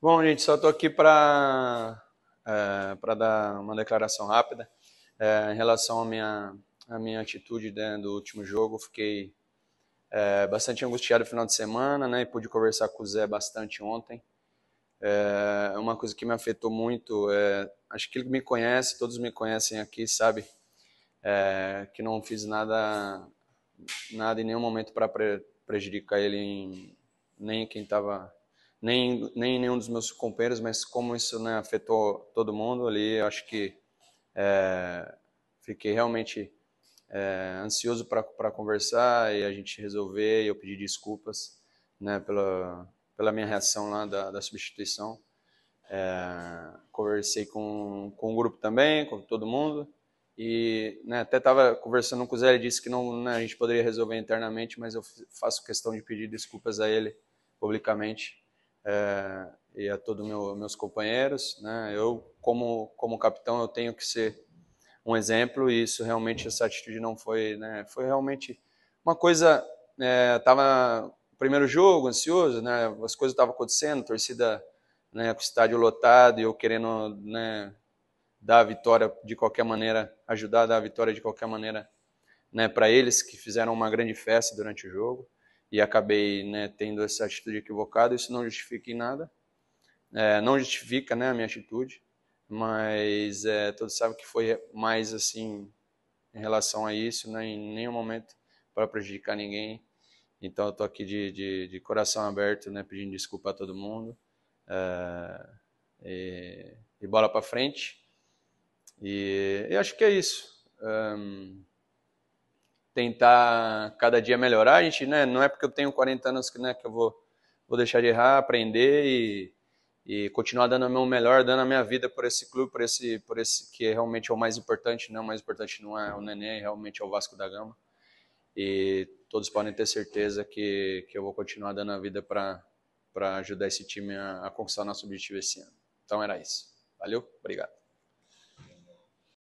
Bom, gente, só estou aqui para é, para dar uma declaração rápida é, em relação à minha à minha atitude né, do último jogo. Fiquei é, bastante angustiado no final de semana, né? E pude conversar com o Zé bastante ontem. É uma coisa que me afetou muito. É, acho que ele me conhece, todos me conhecem aqui, sabe? É, que não fiz nada, nada em nenhum momento para pre prejudicar ele, em, nem quem estava nem, nem nenhum dos meus companheiros, mas como isso né, afetou todo mundo ali, eu acho que é, fiquei realmente é, ansioso para conversar e a gente resolver. E eu pedi desculpas né, pela, pela minha reação lá da, da substituição. É, conversei com, com o grupo também, com todo mundo. E né, até estava conversando com o Zé, ele disse que não, né, a gente poderia resolver internamente, mas eu faço questão de pedir desculpas a ele publicamente é, e a todos meu, meus companheiros. Né? Eu, como, como capitão, eu tenho que ser um exemplo e isso realmente, essa atitude não foi, né? Foi realmente uma coisa, é, tava no primeiro jogo, ansioso, né? As coisas estavam acontecendo, torcida, né? Com o estádio lotado e eu querendo, né? Dar a vitória de qualquer maneira, ajudar a dar a vitória de qualquer maneira, né? Para eles que fizeram uma grande festa durante o jogo e acabei né, tendo essa atitude equivocada. Isso não justifica em nada, é, não justifica né, a minha atitude, mas é, todos sabem que foi mais assim em relação a isso, né, em nenhum momento para prejudicar ninguém. Então eu estou aqui de, de, de coração aberto, né, pedindo desculpa a todo mundo. É, e, e, bola para frente. E, acho que é isso. Um, tentar cada dia melhorar. A gente, né, não é porque eu tenho 40 anos que, né, que eu vou, vou deixar de errar, aprender e, e continuar dando o meu melhor, dando a minha vida por esse clube, por esse, por esse que é realmente é o mais importante, não, né? o mais importante não é o Nenê, é realmente é o Vasco da Gama. E todos podem ter certeza que, que eu vou continuar dando a vida para ajudar esse time a, a conquistar nosso objetivo esse ano. Então era isso. Valeu, obrigado.